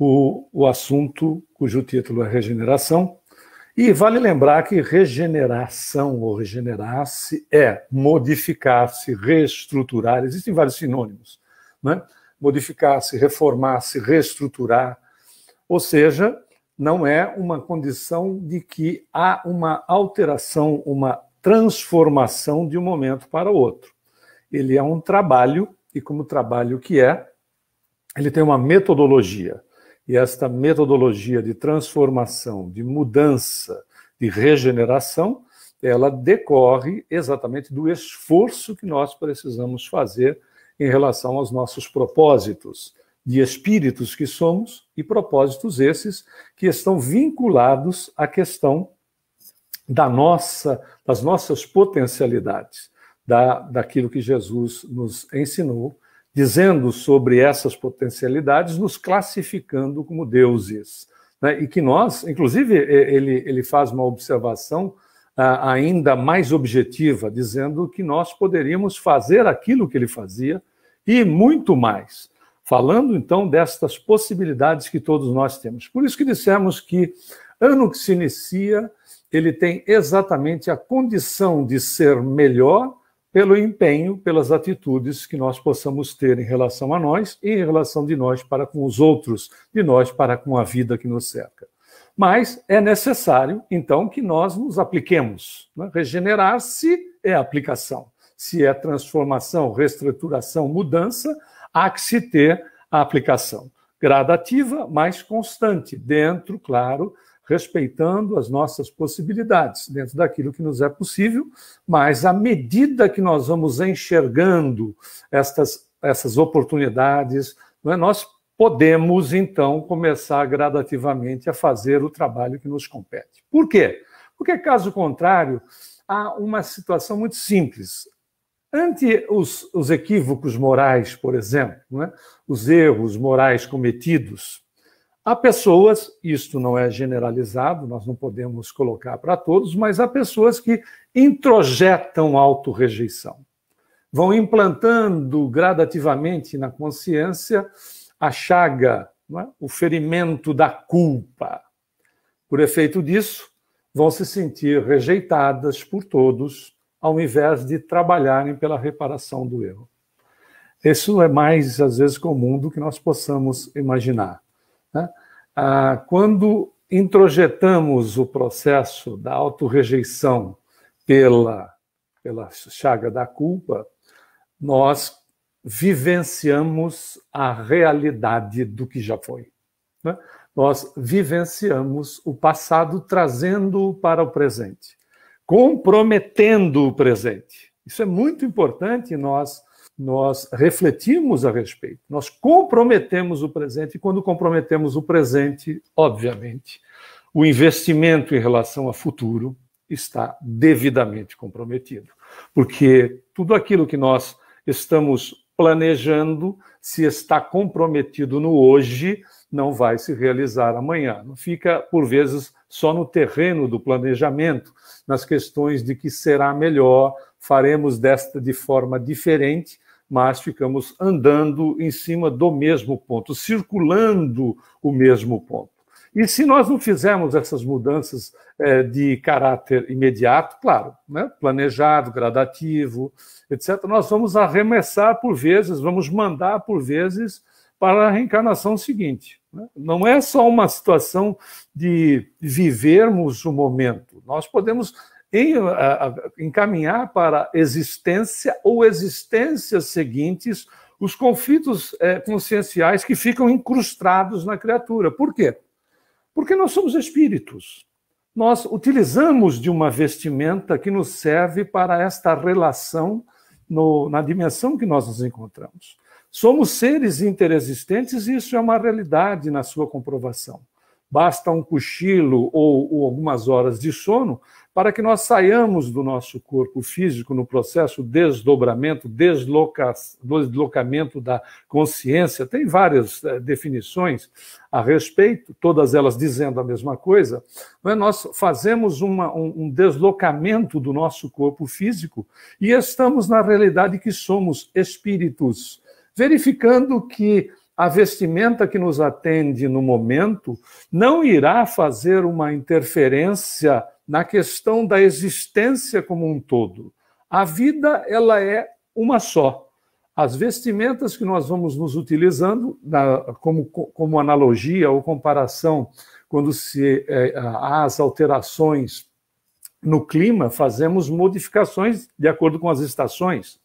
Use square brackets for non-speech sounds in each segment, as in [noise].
o, o assunto cujo título é Regeneração. E vale lembrar que regeneração ou regenerar-se é modificar-se, reestruturar, existem vários sinônimos, né? modificar-se, reformar-se, reestruturar, ou seja, não é uma condição de que há uma alteração, uma transformação de um momento para outro. Ele é um trabalho, e como trabalho que é, ele tem uma metodologia. E esta metodologia de transformação, de mudança, de regeneração, ela decorre exatamente do esforço que nós precisamos fazer em relação aos nossos propósitos, de espíritos que somos e propósitos esses que estão vinculados à questão da nossa, das nossas potencialidades, da, daquilo que Jesus nos ensinou dizendo sobre essas potencialidades, nos classificando como deuses. Né? E que nós, inclusive, ele, ele faz uma observação ah, ainda mais objetiva, dizendo que nós poderíamos fazer aquilo que ele fazia e muito mais. Falando então destas possibilidades que todos nós temos. Por isso que dissemos que ano que se inicia, ele tem exatamente a condição de ser melhor pelo empenho, pelas atitudes que nós possamos ter em relação a nós e em relação de nós para com os outros, de nós para com a vida que nos cerca. Mas é necessário, então, que nós nos apliquemos. Né? Regenerar-se é aplicação. Se é transformação, reestruturação, mudança, há que se ter a aplicação gradativa, mas constante, dentro, claro, respeitando as nossas possibilidades, dentro daquilo que nos é possível, mas à medida que nós vamos enxergando estas, essas oportunidades, é? nós podemos, então, começar gradativamente a fazer o trabalho que nos compete. Por quê? Porque, caso contrário, há uma situação muito simples. Ante os, os equívocos morais, por exemplo, é? os erros morais cometidos, Há pessoas, isto não é generalizado, nós não podemos colocar para todos, mas há pessoas que introjetam autorrejeição. Vão implantando gradativamente na consciência a chaga, é? o ferimento da culpa. Por efeito disso, vão se sentir rejeitadas por todos, ao invés de trabalharem pela reparação do erro. Isso é mais, às vezes, comum do que nós possamos imaginar. Né? Ah, quando introjetamos o processo da autorrejeição pela, pela chaga da culpa, nós vivenciamos a realidade do que já foi. Né? Nós vivenciamos o passado trazendo-o para o presente, comprometendo o presente. Isso é muito importante nós nós refletimos a respeito, nós comprometemos o presente, e quando comprometemos o presente, obviamente, o investimento em relação ao futuro está devidamente comprometido, porque tudo aquilo que nós estamos planejando, se está comprometido no hoje, não vai se realizar amanhã. Não fica, por vezes, só no terreno do planejamento, nas questões de que será melhor, faremos desta de forma diferente, mas ficamos andando em cima do mesmo ponto, circulando o mesmo ponto. E se nós não fizermos essas mudanças é, de caráter imediato, claro, né, planejado, gradativo, etc., nós vamos arremessar por vezes, vamos mandar por vezes para a reencarnação seguinte. Né? Não é só uma situação de vivermos o momento, nós podemos em, a, a, encaminhar para existência ou existências seguintes os conflitos é, conscienciais que ficam incrustados na criatura. Por quê? Porque nós somos espíritos. Nós utilizamos de uma vestimenta que nos serve para esta relação no, na dimensão que nós nos encontramos. Somos seres interexistentes e isso é uma realidade na sua comprovação. Basta um cochilo ou, ou algumas horas de sono para que nós saiamos do nosso corpo físico no processo desdobramento, desloca, deslocamento da consciência. Tem várias eh, definições a respeito, todas elas dizendo a mesma coisa. Mas é? nós fazemos uma, um, um deslocamento do nosso corpo físico e estamos na realidade que somos espíritos, verificando que a vestimenta que nos atende no momento não irá fazer uma interferência na questão da existência como um todo. A vida ela é uma só. As vestimentas que nós vamos nos utilizando na, como, como analogia ou comparação, quando se é, há as alterações no clima, fazemos modificações de acordo com as estações.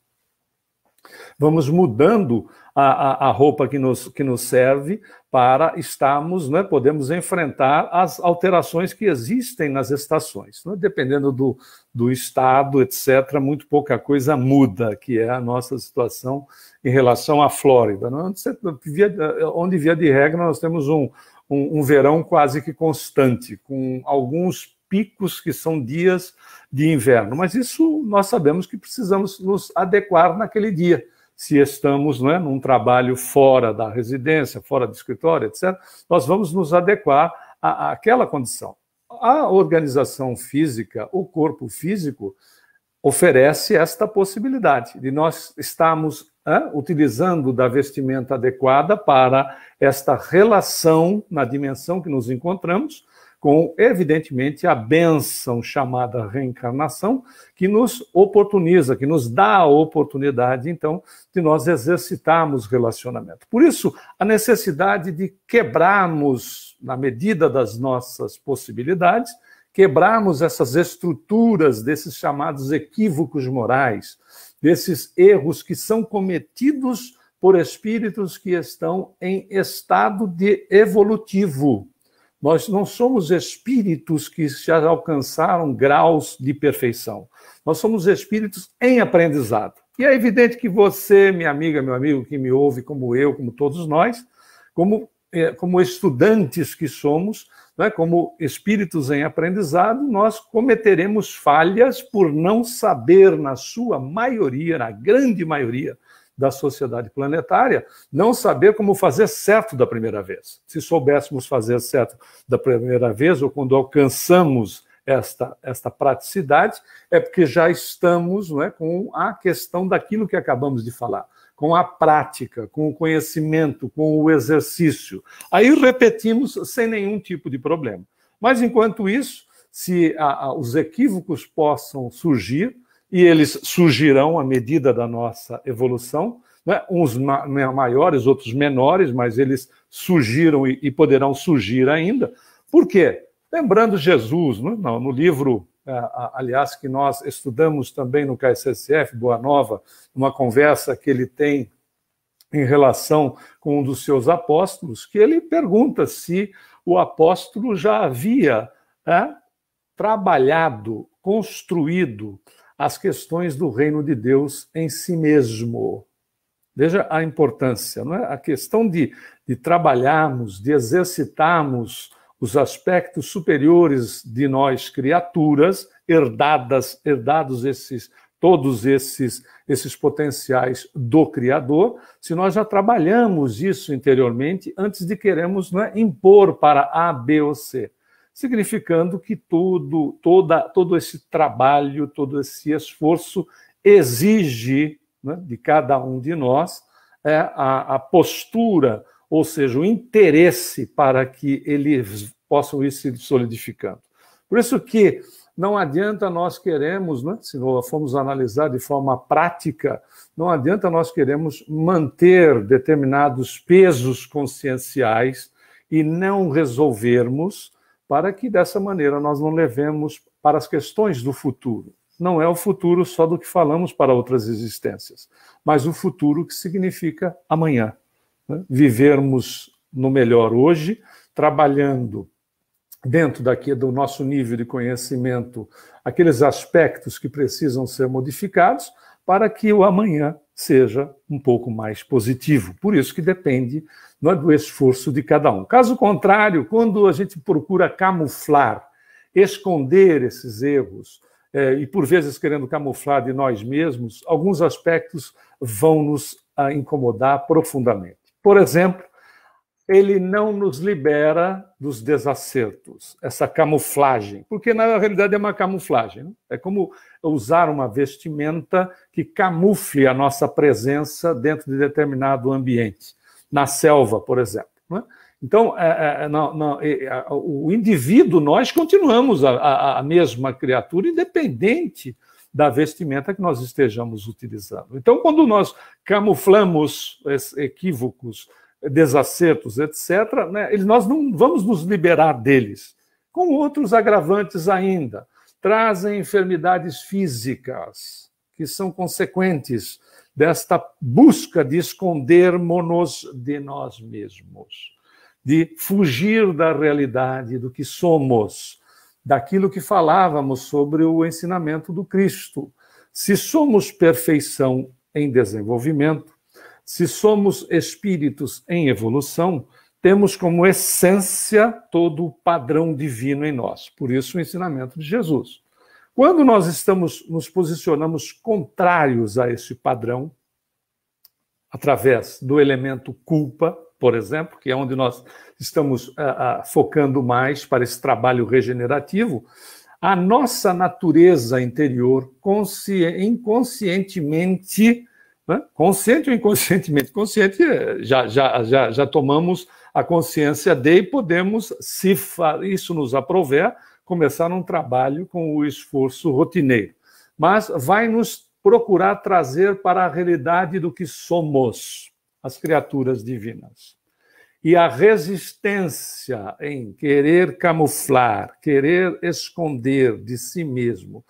Vamos mudando a, a, a, roupa que nos, que nos serve para estarmos, né, podemos enfrentar as alterações que existem nas estações. Né? Dependendo do, do estado, etc., muito pouca coisa muda, que é a nossa situação em relação à Flórida. Né? Onde, via, onde, via de regra, nós temos um, um, um verão quase que constante, com alguns picos que são dias de inverno. Mas isso nós sabemos que precisamos nos adequar naquele dia. Se estamos né, num trabalho fora da residência, fora do escritório, etc., nós vamos nos adequar à, àquela condição. A organização física, o corpo físico, oferece esta possibilidade de nós estarmos utilizando da vestimenta adequada para esta relação na dimensão que nos encontramos com, evidentemente, a benção chamada reencarnação, que nos oportuniza, que nos dá a oportunidade, então, de nós exercitarmos relacionamento. Por isso, a necessidade de quebrarmos, na medida das nossas possibilidades, quebrarmos essas estruturas desses chamados equívocos morais, desses erros que são cometidos por espíritos que estão em estado de evolutivo. Nós não somos espíritos que já alcançaram graus de perfeição. Nós somos espíritos em aprendizado. E é evidente que você, minha amiga, meu amigo, que me ouve, como eu, como todos nós, como, é, como estudantes que somos, né, como espíritos em aprendizado, nós cometeremos falhas por não saber, na sua maioria, na grande maioria, da sociedade planetária, não saber como fazer certo da primeira vez. Se soubéssemos fazer certo da primeira vez, ou quando alcançamos esta, esta praticidade, é porque já estamos não é, com a questão daquilo que acabamos de falar, com a prática, com o conhecimento, com o exercício. Aí repetimos sem nenhum tipo de problema. Mas enquanto isso, se a, a, os equívocos possam surgir, e eles surgirão à medida da nossa evolução, né? uns ma maiores, outros menores, mas eles surgiram e, e, poderão surgir ainda. Por quê? Lembrando Jesus, né? Não, no livro, é, aliás, que nós estudamos também no KSSF, Boa Nova, uma conversa que ele tem em relação com um dos seus apóstolos, que ele pergunta se o apóstolo já havia né, trabalhado, construído, as questões do reino de Deus em si mesmo. Veja a importância, não é? A questão de, de trabalharmos, de exercitarmos os aspectos superiores de nós criaturas, herdadas, herdados esses todos esses esses potenciais do criador, se nós já trabalhamos isso interiormente antes de queremos é? impor para A, B ou C significando que tudo, toda, todo esse trabalho, todo esse esforço exige né, de cada um de nós é, a, a, postura, ou seja, o interesse para que eles possam ir se solidificando. Por isso que não adianta nós queremos, né, se nós formos analisar de forma prática, não adianta nós queremos manter determinados pesos conscienciais e não resolvermos para que dessa maneira nós não levemos para as questões do futuro. Não é o futuro só do que falamos para outras existências, mas o futuro que significa amanhã. Né? Vivermos no melhor hoje, trabalhando dentro daqui do nosso nível de conhecimento aqueles aspectos que precisam ser modificados para que o amanhã seja um pouco mais positivo. Por isso que depende não é, do esforço de cada um. Caso contrário, quando a gente procura camuflar, esconder esses erros, é, e por vezes querendo camuflar de nós mesmos, alguns aspectos vão nos ah, incomodar profundamente. Por exemplo, ele não nos libera dos desacertos, essa camuflagem, porque na realidade é uma camuflagem. Né? É como usar uma vestimenta que camufle a nossa presença dentro de determinado ambiente, na selva, por exemplo. Né? Então, é, é, é, não, não, é, o indivíduo, nós continuamos a, a, a mesma criatura, independente da vestimenta que nós estejamos utilizando. Então, quando nós camuflamos equívocos, desacertos, etc., né, nós não vamos nos liberar deles, com outros agravantes ainda. Trazem enfermidades físicas, que são consequentes desta busca de escondermos-nos de nós mesmos, de fugir da realidade, do que somos, daquilo que falávamos sobre o ensinamento do Cristo. Se somos perfeição em desenvolvimento, se somos espíritos em evolução, temos como essência todo o padrão divino em nós. Por isso o ensinamento de Jesus. Quando nós estamos nos posicionamos contrários a esse padrão, através do elemento culpa, por exemplo, que é onde nós estamos uh, uh, focando mais para esse trabalho regenerativo, a nossa natureza interior inconscientemente né? Consciente ou inconscientemente consciente, eh, já, já, já, já tomamos a consciência de e podemos, se isso nos aprover, começar um trabalho com o esforço rotineiro. Mas vai nos procurar trazer para a realidade do que somos, as criaturas divinas. E a resistência em querer camuflar, querer esconder de si mesmo,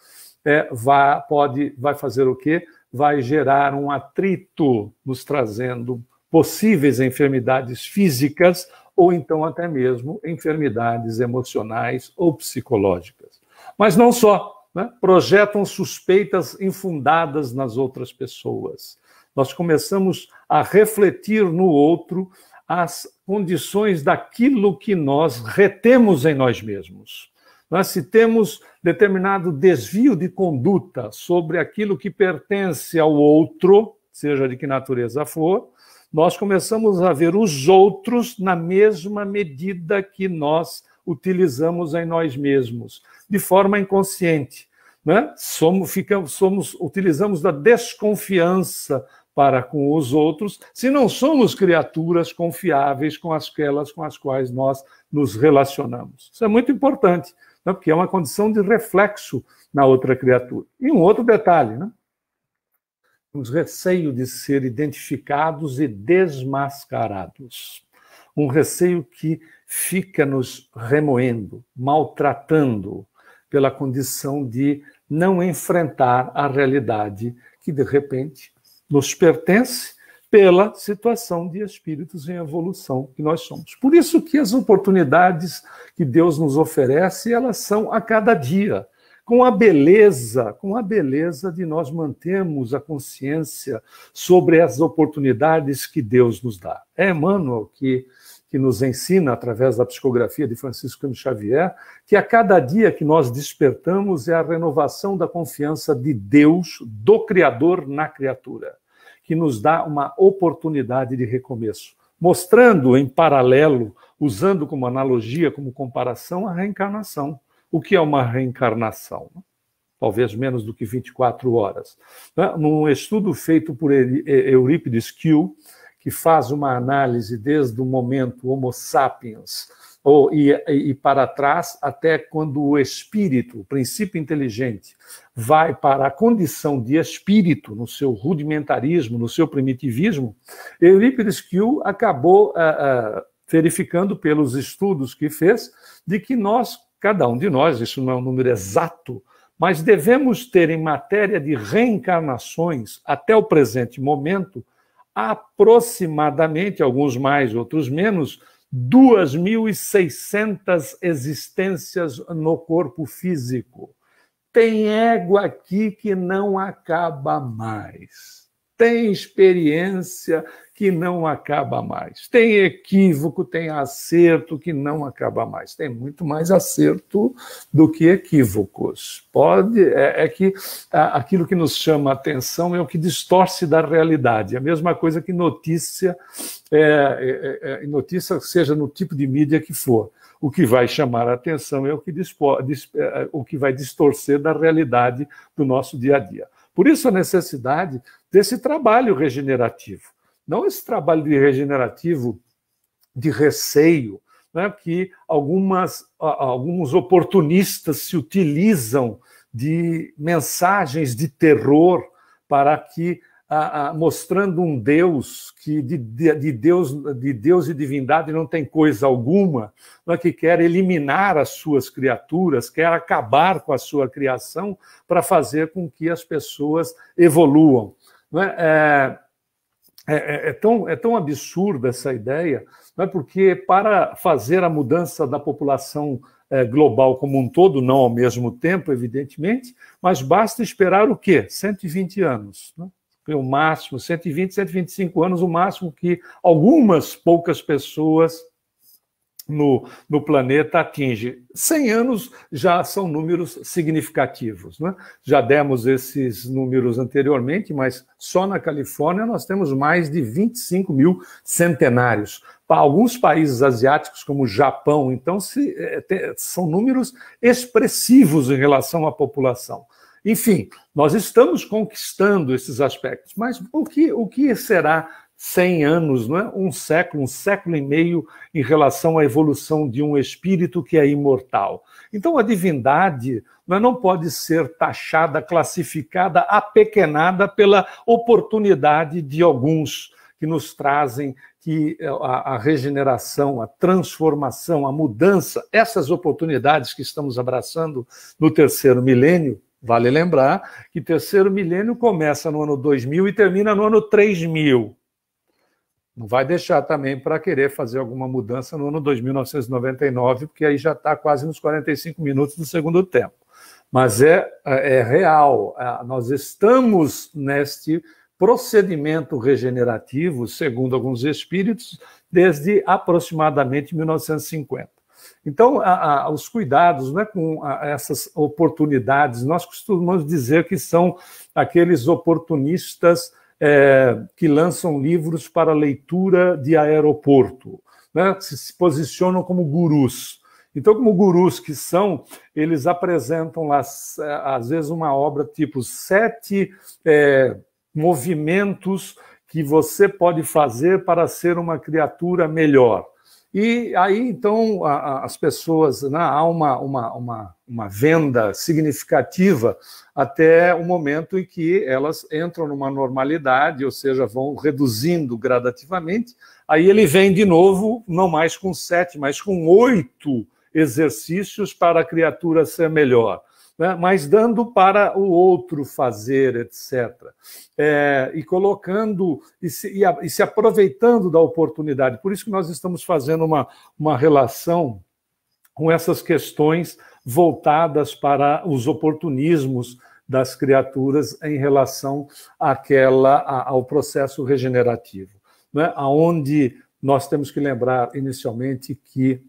é, eh, vai, pode, vai fazer o quê? vai gerar um atrito, nos trazendo possíveis enfermidades físicas ou então até mesmo enfermidades emocionais ou psicológicas. Mas não só, né? projetam suspeitas infundadas nas outras pessoas. Nós começamos a refletir no outro as condições daquilo que nós retemos em nós mesmos. Nós, se temos determinado desvio de conduta sobre aquilo que pertence ao outro, seja de que natureza for, nós começamos a ver os outros na mesma medida que nós utilizamos em nós mesmos, de forma inconsciente. Né? Somos, ficamos, somos, utilizamos da desconfiança para com os outros, se não somos criaturas confiáveis com aquelas com as quais nós nos relacionamos. Isso é muito importante né, porque é uma condição de reflexo na outra criatura. E um outro detalhe, né? Temos receio de ser identificados e desmascarados. Um receio que fica nos remoendo, maltratando pela condição de não enfrentar a realidade que de repente nos pertence pela situação de espíritos em evolução que nós somos. Por isso que as oportunidades que Deus nos oferece, elas são a cada dia, com a beleza, com a beleza de nós mantermos a consciência sobre as oportunidades que Deus nos dá. É Emmanuel que que nos ensina através da psicografia de Francisco Xavier, que a cada dia que nós despertamos é a renovação da confiança de Deus, do criador na criatura que nos dá uma oportunidade de recomeço, mostrando em paralelo, usando como analogia, como comparação, a reencarnação. O que é uma reencarnação? Talvez menos do que 24 horas. Né? Num estudo feito por é, Eurípides Kiel, que faz uma análise desde o momento Homo sapiens ou e, e para trás até quando o espírito, o princípio inteligente, vai para a condição de espírito, no seu rudimentarismo, no seu primitivismo, Eurípides Kiel acabou ah, ah, verificando pelos estudos que fez de que nós, cada um de nós, isso não é um número exato, mas devemos ter em matéria de reencarnações até o presente momento aproximadamente, alguns mais, outros menos, 2.600 existências no corpo físico. Tem ego aqui que não acaba mais tem experiência que não acaba mais, tem equívoco, tem acerto que não acaba mais, tem muito mais acerto do que equívocos. Pode é, é que aquilo que nos chama a atenção é o que distorce da realidade. É a mesma coisa que notícia, é é, é, é, notícia seja no tipo de mídia que for. O que vai chamar a atenção é o que, dispo, dis, o que vai distorcer da realidade do nosso dia a dia. Por isso a necessidade desse trabalho regenerativo. Não esse trabalho de regenerativo de receio, né, que algumas, alguns oportunistas se utilizam de mensagens de terror para que a, a, mostrando um Deus que de, de, Deus de Deus e divindade não tem coisa alguma, é? que quer eliminar as suas criaturas, quer acabar com a sua criação para fazer com que as pessoas evoluam. É? É, é? é, é, tão, é tão absurda essa ideia, não é? porque para fazer a mudança da população é, global como um todo, não ao mesmo tempo, evidentemente, mas basta esperar o quê? 120 anos. Não é? o máximo, 120, 125 anos, o máximo que algumas poucas pessoas no, no planeta atinge. 100 anos já são números significativos. Né? Já demos esses números anteriormente, mas só na Califórnia nós temos mais de 25 mil centenários. Para alguns países asiáticos, como o Japão, então, se, é, te, são números expressivos em relação à população. Enfim, nós estamos conquistando esses aspectos, mas o que, o que será 100 anos, não é? um século, um século e meio em relação à evolução de um espírito que é imortal? Então, a divindade não, é? não pode ser taxada, classificada, apequenada pela oportunidade de alguns que nos trazem que eh, a, regeneração, a transformação, a mudança, essas oportunidades que estamos abraçando no terceiro milênio, Vale lembrar que terceiro milênio começa no ano 2000 e termina no ano 3000. Não vai deixar também para querer fazer alguma mudança no ano 2999, porque aí já está quase nos 45 minutos do segundo tempo. Mas é, é real, ah, nós estamos neste procedimento regenerativo, segundo alguns espíritos, desde aproximadamente 1950. Então, a, a, os cuidados né, com a, essas oportunidades, nós costumamos dizer que são aqueles oportunistas é, que lançam livros para leitura de aeroporto, né, se, se posicionam como gurus. Então, como gurus que são, eles apresentam lá, é, às vezes, uma obra tipo sete é, movimentos que você pode fazer para ser uma criatura melhor. E aí, então, a, a, as pessoas, né, há uma, uma, uma, uma venda significativa até o momento em que elas entram numa normalidade, ou seja, vão reduzindo gradativamente. Aí ele vem de novo, não mais com sete, mas com oito exercícios para a criatura ser melhor né? mas dando para o outro fazer, etc. É, e colocando e se, e, a, e se aproveitando da oportunidade. Por isso que nós estamos fazendo uma, uma relação com essas questões voltadas para os oportunismos das criaturas em relação àquela, a, ao processo regenerativo. Né? Onde nós temos que lembrar inicialmente que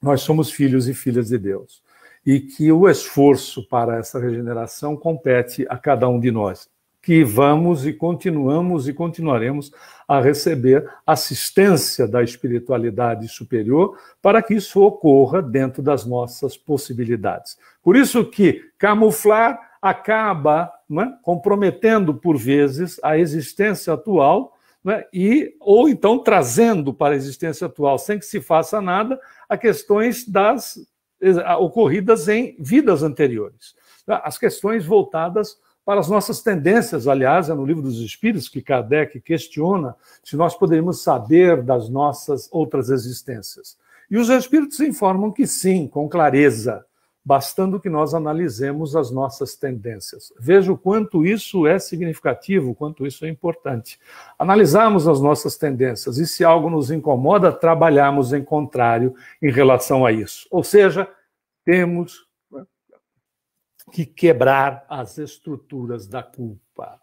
nós somos filhos e filhas de Deus e que o esforço para essa regeneração compete a cada um de nós, que vamos e continuamos e continuaremos a receber assistência da espiritualidade superior para que isso ocorra dentro das nossas possibilidades. Por isso que camuflar acaba né, comprometendo por vezes a existência atual né, e ou então trazendo para a existência atual sem que se faça nada a questões das ocorridas em vidas anteriores. Tá? As questões voltadas para as nossas tendências, aliás, é no Livro dos Espíritos que Kardec questiona se nós poderíamos saber das nossas outras existências. E os espíritos informam que sim, com clareza bastando que nós analisemos as nossas tendências. Veja o quanto isso é significativo, quanto isso é importante. Analisarmos as nossas tendências e, se algo nos incomoda, trabalharmos em contrário em relação a isso. Ou seja, temos que quebrar as estruturas da culpa,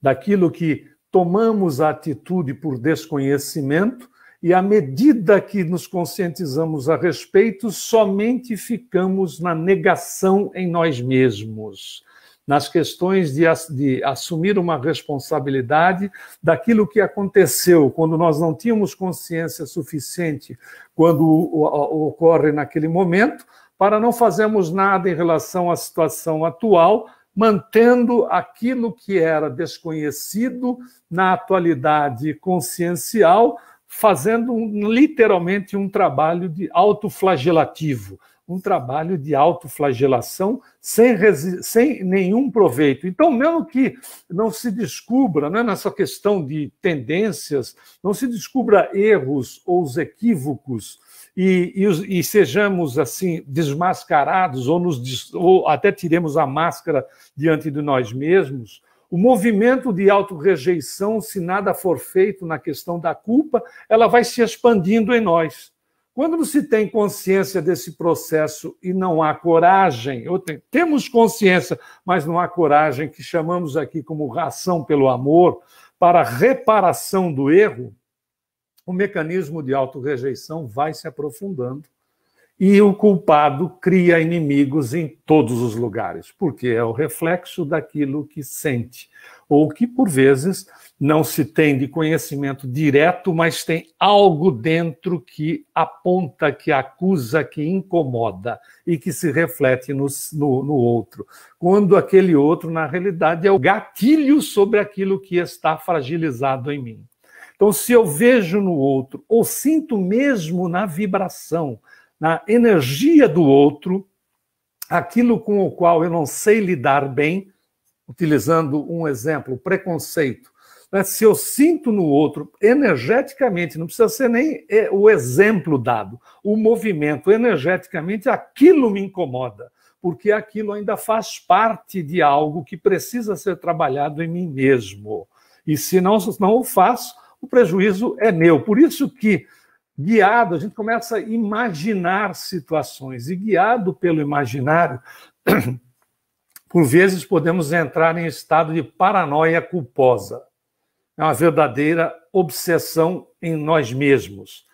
daquilo que tomamos a atitude por desconhecimento e à medida que nos conscientizamos a respeito, somente ficamos na negação em nós mesmos, nas questões de, de, assumir uma responsabilidade daquilo que aconteceu quando nós não tínhamos consciência suficiente quando ocorre naquele momento, para não fazermos nada em relação à situação atual, mantendo aquilo que era desconhecido na atualidade consciencial fazendo um, literalmente um trabalho de autoflagelativo, um trabalho de autoflagelação sem, sem nenhum proveito. Então, mesmo que não se descubra, né, nessa questão de tendências, não se descubra erros ou os equívocos e, e, e sejamos assim desmascarados ou, nos, ou até tiremos a máscara diante de nós mesmos, o movimento de autorrejeição, se nada for feito na questão da culpa, ela vai se expandindo em nós. Quando não se tem consciência desse processo e não há coragem, ou tem, temos consciência, mas não há coragem, que chamamos aqui como ação pelo amor, para reparação do erro, o mecanismo de autorrejeição vai se aprofundando e o culpado cria inimigos em todos os lugares, porque é o reflexo daquilo que sente, ou que, por vezes, não se tem de conhecimento direto, mas tem algo dentro que aponta, que acusa, que incomoda e que se reflete no, no, no outro. Quando aquele outro, na realidade, é o gatilho sobre aquilo que está fragilizado em mim. Então, se eu vejo no outro, ou sinto mesmo na vibração, na energia do outro, aquilo com o qual eu não sei lidar bem, utilizando um exemplo, preconceito. Né? Se eu sinto no outro energeticamente, não precisa ser nem é, o exemplo dado, o movimento energeticamente, aquilo me incomoda, porque aquilo ainda faz parte de algo que precisa ser trabalhado em mim mesmo. E se não, se não o faço, o prejuízo é meu. Por isso que guiado, a gente começa a imaginar situações, e guiado pelo imaginário, [clears throat] por vezes podemos entrar em estado de paranoia culposa. É uma verdadeira obsessão em nós mesmos,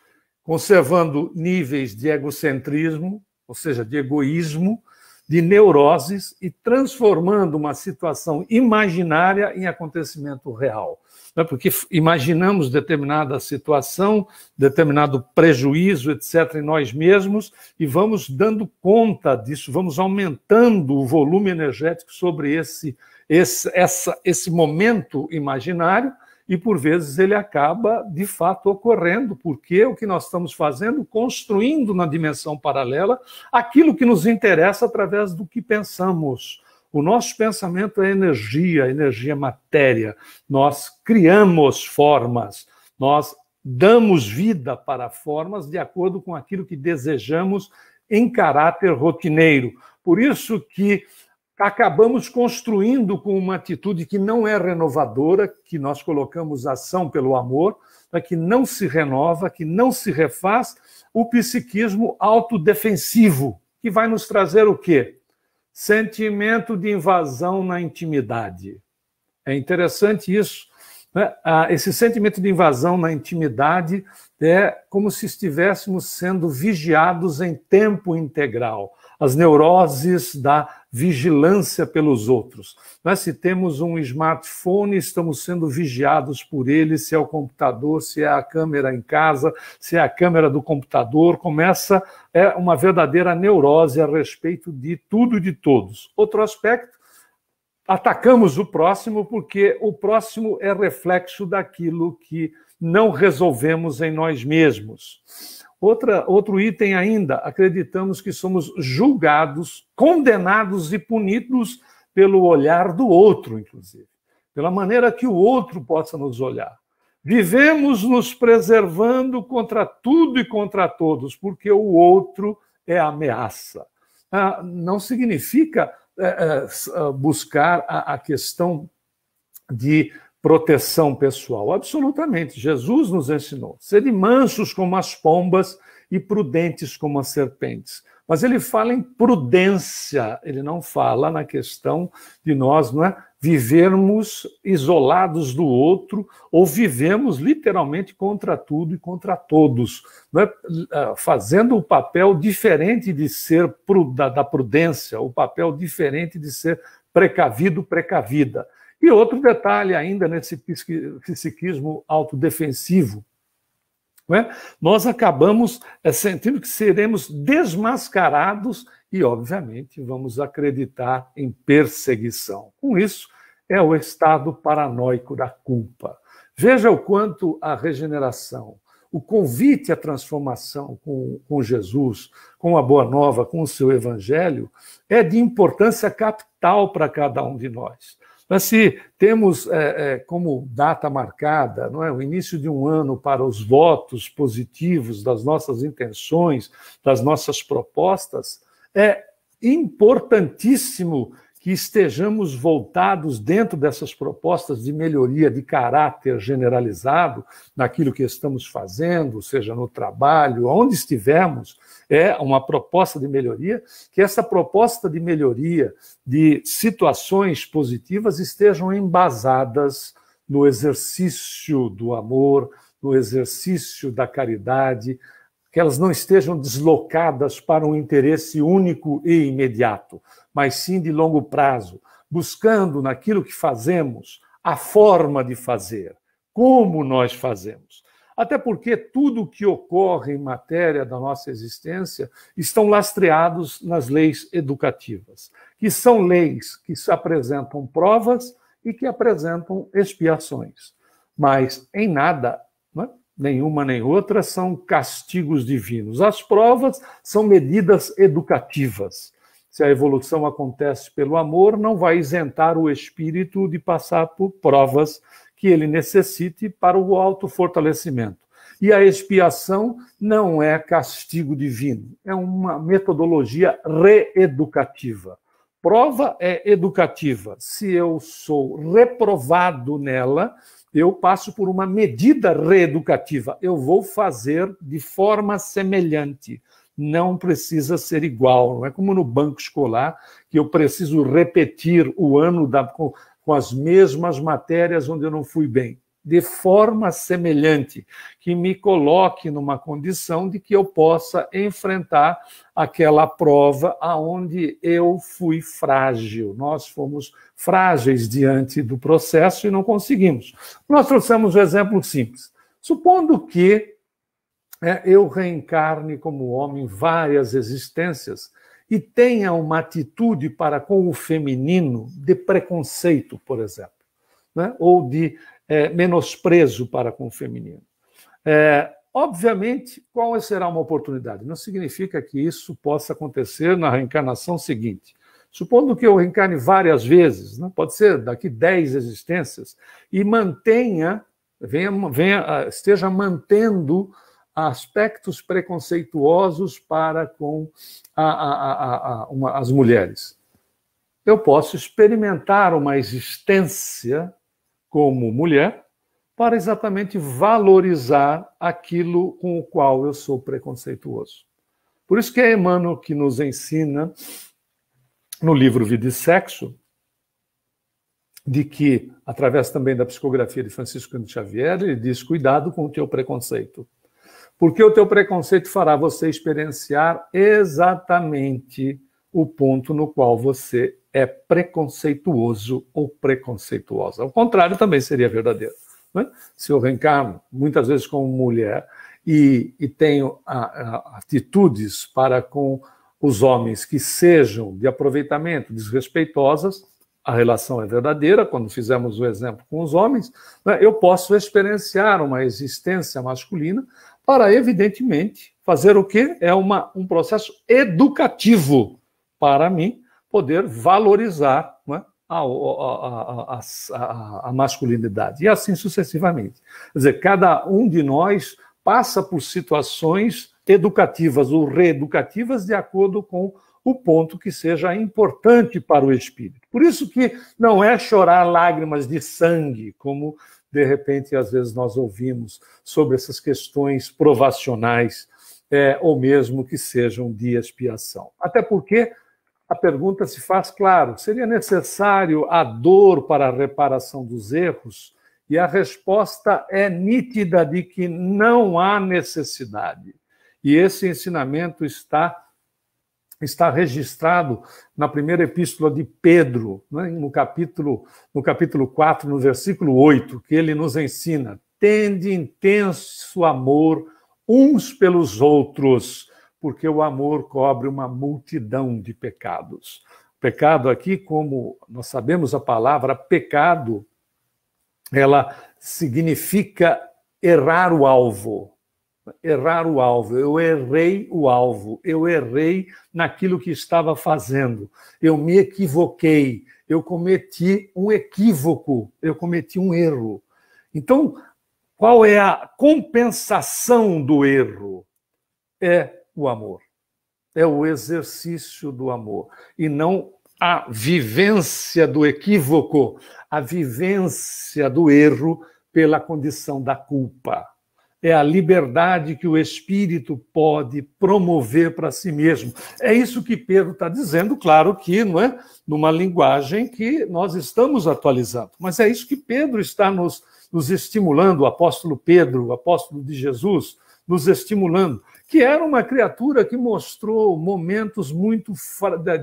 conservando níveis de egocentrismo, ou seja, de egoísmo, de neuroses e transformando uma situação imaginária em acontecimento real né, porque imaginamos determinada situação, determinado prejuízo, etc., em nós mesmos, e vamos dando conta disso, vamos aumentando o volume energético sobre esse, esse, essa, esse momento imaginário, e por vezes ele acaba de fato ocorrendo, porque o que nós estamos fazendo, construindo na dimensão paralela aquilo que nos interessa através do que pensamos o nosso pensamento é energia, energia matéria. Nós criamos formas, nós damos vida para formas de acordo com aquilo que desejamos em caráter rotineiro. Por isso que acabamos construindo com uma atitude que não é renovadora, que nós colocamos ação pelo amor, que não se renova, que não se refaz, o psiquismo autodefensivo, que vai nos trazer o quê? sentimento de invasão na intimidade. É interessante isso. Né? Ah, esse sentimento de invasão na intimidade é como se estivéssemos sendo vigiados em tempo integral. As neuroses da vigilância pelos outros. Nós, se temos um smartphone, estamos sendo vigiados por ele, se é o computador, se é a câmera em casa, se é a câmera do computador. Começa é uma verdadeira neurose a respeito de tudo e de todos. Outro aspecto, atacamos o próximo porque o próximo é reflexo daquilo que não resolvemos em nós mesmos. Outra, outro item ainda, acreditamos que somos julgados, condenados e punidos pelo olhar do outro, inclusive, pela maneira que o outro possa nos olhar. Vivemos nos preservando contra tudo e contra todos, porque o outro é ameaça. Ah, não significa eh, eh, ah, buscar a questão de proteção pessoal? Absolutamente. Jesus nos ensinou: serem mansos como as pombas e prudentes como as serpentes. Mas ele fala em prudência, ele não fala na questão de nós não é, vivermos isolados do outro ou vivemos literalmente contra tudo e contra todos, não é, ah, fazendo o papel diferente de ser da, da prudência, o papel diferente de ser precavido, precavida. E outro detalhe ainda nesse psiquismo autodefensivo, é? nós acabamos é, sentindo que seremos desmascarados e, obviamente, vamos acreditar em perseguição. Com isso, é o estado paranoico da culpa. Veja o quanto a regeneração, o convite à transformação com, com Jesus, com a Boa Nova, com o seu Evangelho, é de importância capital para cada um de nós. Mas se temos é, é, como data marcada não é, o início de um ano para os votos positivos das nossas intenções, das nossas propostas, é importantíssimo que estejamos voltados dentro dessas propostas de melhoria de caráter generalizado, naquilo que estamos fazendo, seja no trabalho, onde estivermos, é uma proposta de melhoria, que essa proposta de melhoria de situações positivas estejam embasadas no exercício do amor, no exercício da caridade, que elas não estejam deslocadas para um interesse único e imediato, mas sim de longo prazo, buscando naquilo que fazemos a forma de fazer, como nós fazemos. Até porque tudo que ocorre em matéria da nossa existência estão lastreados nas leis educativas, que são leis que apresentam provas e que apresentam expiações. Mas em nada, é? nenhuma nem outra, são castigos divinos. As provas são medidas educativas. Se a evolução acontece pelo amor, não vai isentar o espírito de passar por provas que ele necessite para o autofortalecimento. E a expiação não é castigo divino, é uma metodologia reeducativa. Prova é educativa. Se eu sou reprovado nela, eu passo por uma medida reeducativa. Eu vou fazer de forma semelhante. Não precisa ser igual. Não é como no banco escolar, que eu preciso repetir o ano da, com as mesmas matérias onde eu não fui bem, de forma semelhante, que me coloque numa condição de que eu possa enfrentar aquela prova aonde eu fui frágil. Nós fomos frágeis diante do processo e não conseguimos. Nós trouxemos um exemplo simples. Supondo que é, eu reencarne como homem várias existências, e tenha uma atitude para com o feminino de preconceito, por exemplo, né? ou de é, menosprezo para com o feminino. É, obviamente, qual será uma oportunidade? Não significa que isso possa acontecer na reencarnação seguinte. Supondo que eu reencarne várias vezes, né? pode ser daqui 10 existências, e mantenha, venha, venha, ah, esteja mantendo aspectos preconceituosos para com a, a, a, uma, as mulheres. Eu posso experimentar uma existência como mulher para exatamente valorizar aquilo com o qual eu sou preconceituoso. Por isso que é Emmanuel que nos ensina no livro Vida e Sexo, de que, através também da psicografia de Francisco Xavier, ele diz: cuidado com o teu preconceito. Porque o teu preconceito fará você experienciar exatamente o ponto no qual você é preconceituoso ou preconceituosa. O contrário também seria verdadeiro. Né? Se eu reencarno, muitas vezes como mulher, e, e tenho a, a, atitudes para com os homens que sejam de aproveitamento, desrespeitosas, a relação é verdadeira, quando fizemos o exemplo com os homens, né? eu posso experienciar uma existência masculina para, evidentemente, fazer o que é uma, um processo educativo para mim poder valorizar é? a, a, a, a, masculinidade e assim sucessivamente. Quer dizer, cada um de nós passa por situações educativas ou reeducativas de acordo com o ponto que seja importante para o espírito. Por isso que não é chorar lágrimas de sangue, como de repente, às vezes, nós ouvimos sobre essas questões provacionais, é, ou mesmo que sejam de expiação. Até porque a pergunta se faz, claro, seria necessário a dor para a reparação dos erros? E a resposta é nítida de que não há necessidade. E esse ensinamento está está registrado na primeira epístola de Pedro, né, no, capítulo, no capítulo 4, no versículo 8, que ele nos ensina: tende intenso amor uns pelos outros, porque o amor cobre uma multidão de pecados. Pecado aqui, como nós sabemos a palavra pecado, ela significa errar o alvo, Errar o alvo. Eu errei o alvo. Eu errei naquilo que estava fazendo. Eu me equivoquei. Eu cometi um equívoco. Eu cometi um erro. Então, qual é a compensação do erro? É o amor. É o exercício do amor. E não a vivência do equívoco, a vivência do erro pela condição da culpa é a liberdade que o espírito pode promover para si mesmo. É isso que Pedro está dizendo, claro que não é numa linguagem que nós estamos atualizando, mas é isso que Pedro está nos, nos estimulando, o apóstolo Pedro, o apóstolo de Jesus, nos estimulando, que era uma criatura que mostrou momentos muito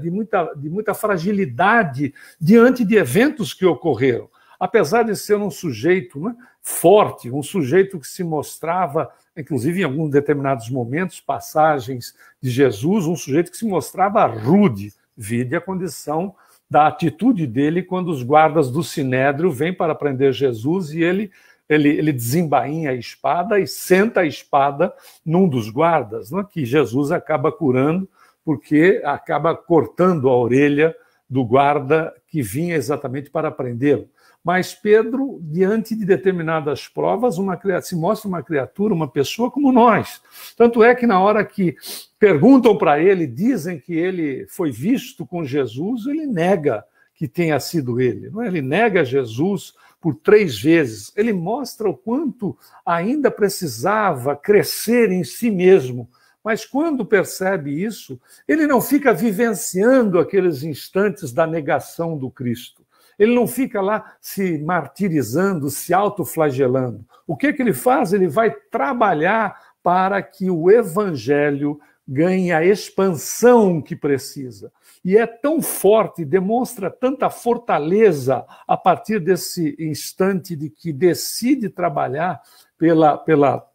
de muita, de muita fragilidade diante de eventos que ocorreram apesar de ser um sujeito né, forte, um sujeito que se mostrava, inclusive em alguns determinados momentos, passagens de Jesus, um sujeito que se mostrava rude, vide a condição da atitude dele quando os guardas do Sinédrio vêm para prender Jesus e ele ele, ele desembainha a espada e senta a espada num dos guardas, né, que Jesus acaba curando, porque acaba cortando a orelha do guarda que vinha exatamente para prendê-lo. Mas Pedro, diante de determinadas provas, uma, se mostra uma criatura, uma pessoa como nós. Tanto é que, na hora que perguntam para ele, dizem que ele foi visto com Jesus, ele nega que tenha sido ele. Não é? Ele nega Jesus por três vezes. Ele mostra o quanto ainda precisava crescer em si mesmo. Mas quando percebe isso, ele não fica vivenciando aqueles instantes da negação do Cristo. Ele não fica lá se martirizando, se autoflagelando. O que, que ele faz? Ele vai trabalhar para que o evangelho ganhe a expansão que precisa. E é tão forte, demonstra tanta fortaleza a partir desse instante de que decide trabalhar pela, pela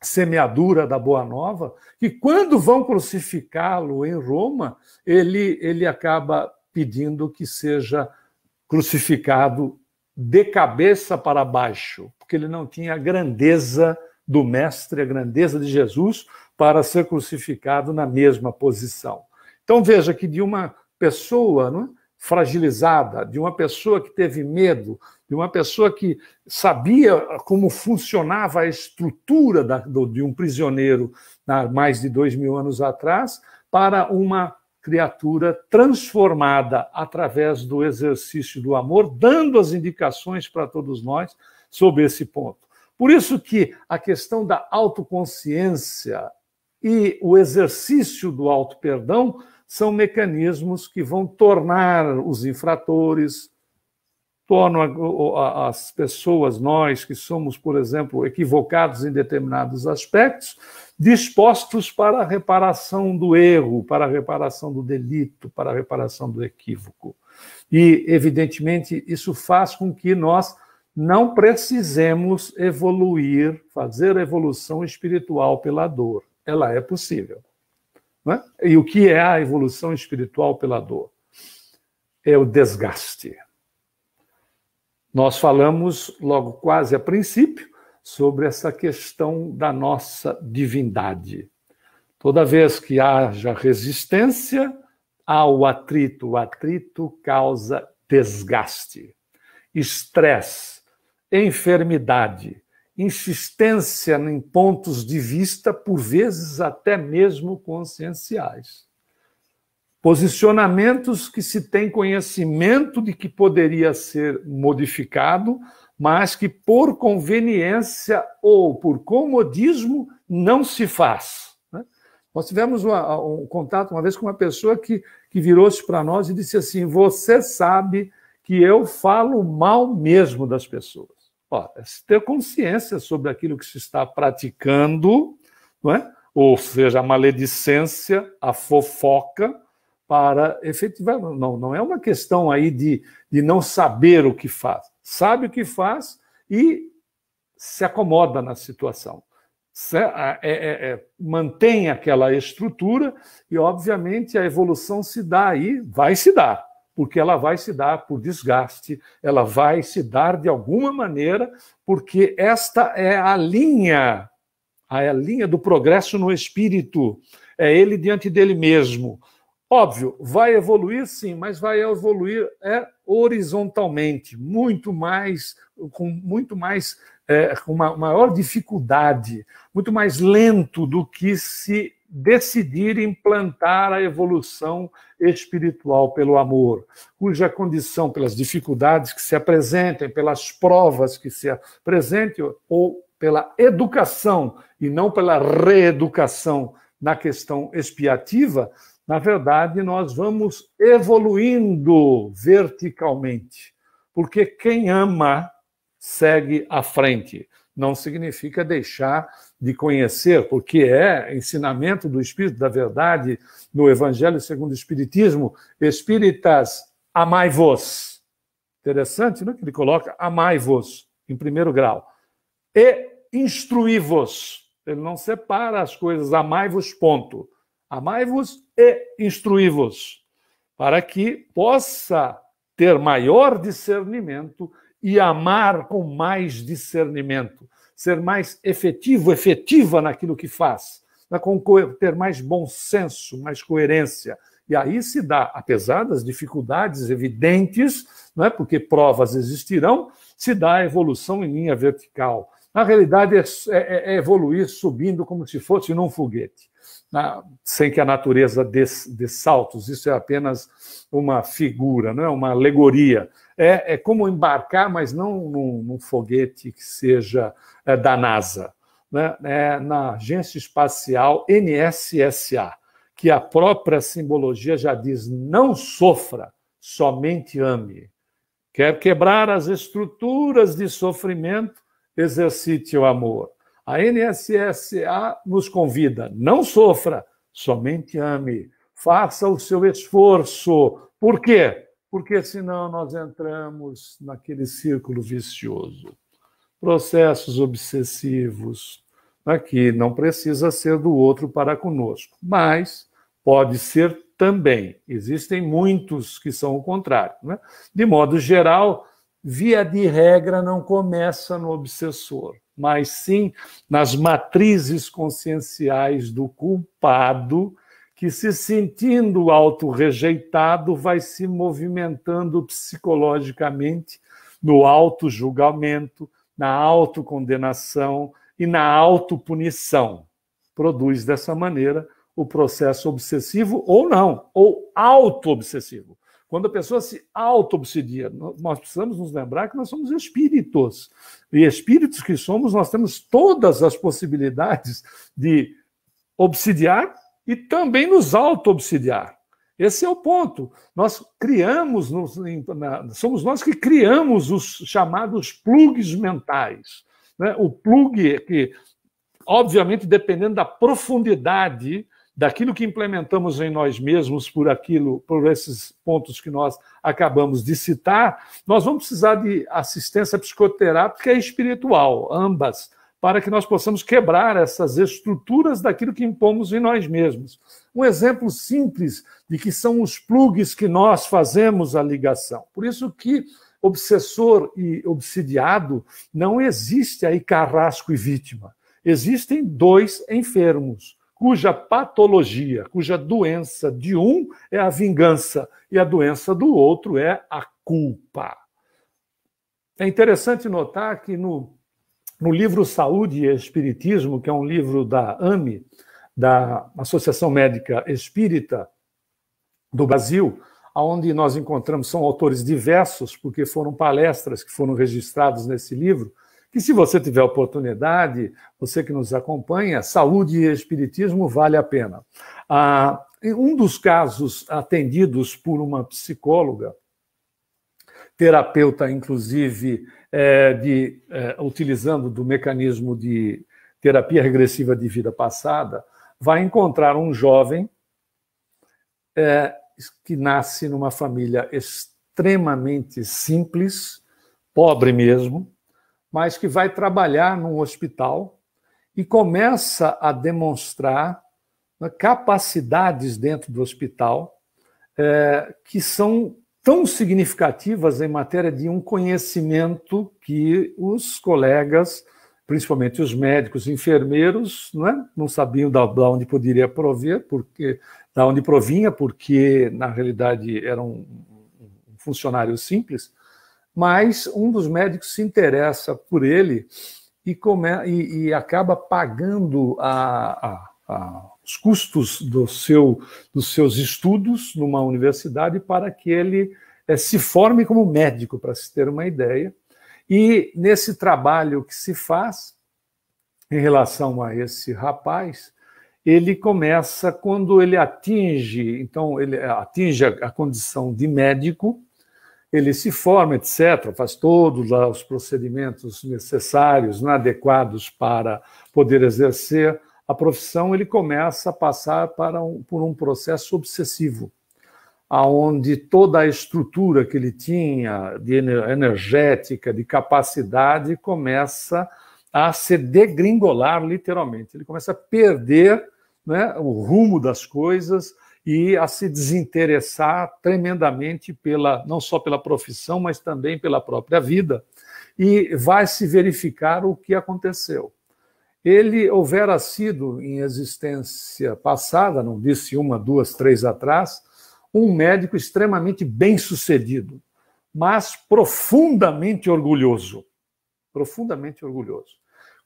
semeadura da Boa Nova, que quando vão crucificá-lo em Roma, ele, ele acaba pedindo que seja crucificado de cabeça para baixo, porque ele não tinha a grandeza do Mestre, a grandeza de Jesus, para ser crucificado na mesma posição. Então veja que de uma pessoa é? fragilizada, de uma pessoa que teve medo, de uma pessoa que sabia como funcionava a estrutura da, do, de um prisioneiro há mais de dois mil anos atrás, para uma criatura transformada através do exercício do amor, dando as indicações para todos nós sobre esse ponto. Por isso que a questão da autoconsciência e o exercício do auto-perdão são mecanismos que vão tornar os infratores, tornam as pessoas, nós que somos, por exemplo, equivocados em determinados aspectos, dispostos para a reparação do erro, para a reparação do delito, para a reparação do equívoco. E, evidentemente, isso faz com que nós não precisemos evoluir, fazer evolução espiritual pela dor. Ela é possível. É? E o que é a evolução espiritual pela dor? É o desgaste. Nós falamos logo quase a princípio sobre essa questão da nossa divindade. Toda vez que haja resistência, há o atrito. O atrito causa desgaste, estresse, enfermidade, insistência em pontos de vista, por vezes até mesmo conscienciais. Posicionamentos que se tem conhecimento de que poderia ser modificado, mas que por conveniência ou por comodismo não se faz. Né? Nós tivemos uma, um contato uma vez com uma pessoa que, que virou-se para nós e disse assim: Você sabe que eu falo mal mesmo das pessoas. Ó, se ter consciência sobre aquilo que se está praticando, não é? ou seja, a maledicência, a fofoca, para efetivar. Não, não é uma questão aí de, de não saber o que faz. Sabe o que faz e se acomoda na situação. é, é, é, mantém aquela estrutura e, obviamente, a evolução se dá aí, vai se dar, porque ela vai se dar por desgaste, ela vai se dar de alguma maneira, porque esta é a linha, a linha do progresso no espírito, é ele diante dele mesmo. Óbvio, vai evoluir sim, mas vai evoluir é, horizontalmente, muito mais, com muito mais, é, com uma maior dificuldade, muito mais lento do que se decidir implantar a evolução espiritual pelo amor, cuja condição, pelas dificuldades que se apresentem, pelas provas que se apresentem, ou pela educação e não pela reeducação na questão expiativa, na verdade, nós vamos evoluindo verticalmente, porque quem ama segue à frente. Não significa deixar de conhecer, porque é ensinamento do Espírito da Verdade no Evangelho segundo o Espiritismo: Espíritas, amai-vos. Interessante, não é que ele coloca amai-vos em primeiro grau. E instruí-vos. Ele não separa as coisas, amai-vos, ponto. Amai-vos e instruí-vos, para que possa ter maior discernimento e amar com mais discernimento, ser mais efetivo, efetiva naquilo que faz, ter mais bom senso, mais coerência. E aí se dá, apesar das dificuldades evidentes, né, porque provas existirão, se dá a evolução em linha vertical. A realidade é, é, é, é evoluir subindo como se fosse num foguete, sem que a natureza dê, dê saltos. Isso é apenas uma figura, não é uma alegoria. É, é como embarcar, mas não num, num foguete que seja é, da NASA, né? É na Agência Espacial NSSA, que a própria simbologia já diz: não sofra, somente ame. Quer quebrar as estruturas de sofrimento exercite o amor. A NSSA nos convida: não sofra, somente ame. Faça o seu esforço. Por quê? Porque senão nós entramos naquele círculo vicioso. Processos obsessivos, aqui não precisa ser do outro para conosco, mas pode ser também. Existem muitos que são o contrário. Né? De modo geral, via de regra, não começa no obsessor, mas sim nas matrizes conscienciais do culpado, que se sentindo auto-rejeitado, vai se movimentando psicologicamente no auto-julgamento, na autocondenação e na autopunição. Produz dessa maneira o processo obsessivo ou não, ou auto-obsessivo quando a pessoa se auto-obsidia. Nós precisamos nos lembrar que nós somos espíritos. E espíritos que somos, nós temos todas as possibilidades de obsidiar e também nos auto-obsidiar. Esse é o ponto. Nós criamos, somos nós que criamos os chamados plugs mentais. Né? O plug é que, obviamente, dependendo da profundidade daquilo que implementamos em nós mesmos por aquilo, por esses pontos que nós acabamos de citar, nós vamos precisar de assistência psicoterápica e é espiritual, ambas, para que nós possamos quebrar essas estruturas daquilo que impomos em nós mesmos. Um exemplo simples de que são os plugs que nós fazemos a ligação. Por isso que obsessor e obsidiado não existe aí carrasco e vítima. Existem dois enfermos cuja patologia, cuja doença de um é a vingança e a doença do outro é a culpa. É interessante notar que no, no livro Saúde e Espiritismo, que é um livro da AME, da Associação Médica Espírita do Brasil, onde nós encontramos, são autores diversos, porque foram palestras que foram registradas nesse livro, que se você tiver oportunidade, você que nos acompanha, saúde e espiritismo vale a pena. Ah, um dos casos atendidos por uma psicóloga, terapeuta, inclusive, é, de, é, utilizando do mecanismo de terapia regressiva de vida passada, vai encontrar um jovem é, que nasce numa família extremamente simples, pobre mesmo, mas que vai trabalhar num hospital e começa a demonstrar né, capacidades dentro do hospital é, que são tão significativas em matéria de um conhecimento que os colegas, principalmente os médicos, enfermeiros, não, é? não sabiam da, da, onde poderia prover, porque da onde provinha, porque na realidade era um, um funcionário simples, mas um dos médicos se interessa por ele e, come, e, e acaba pagando a, a, a, os custos do seu, dos seus estudos numa universidade para que ele é, se forme como médico, para se ter uma ideia. E nesse trabalho que se faz em relação a esse rapaz, ele começa quando ele atinge, então ele eh, atinge a condição de médico, ele se forma, etc., faz todos os procedimentos necessários, adequados para poder exercer a profissão, ele começa a passar um, por um processo obsessivo, aonde toda a estrutura que ele tinha de energética, de capacidade, começa a se degringolar literalmente. Ele começa a perder né, o rumo das coisas, e a se desinteressar tremendamente pela não só pela profissão, mas também pela própria vida, e vai se verificar o que aconteceu. Ele houvera sido em existência passada, não disse uma, duas, três atrás, um médico extremamente bem-sucedido, mas profundamente orgulhoso, profundamente orgulhoso.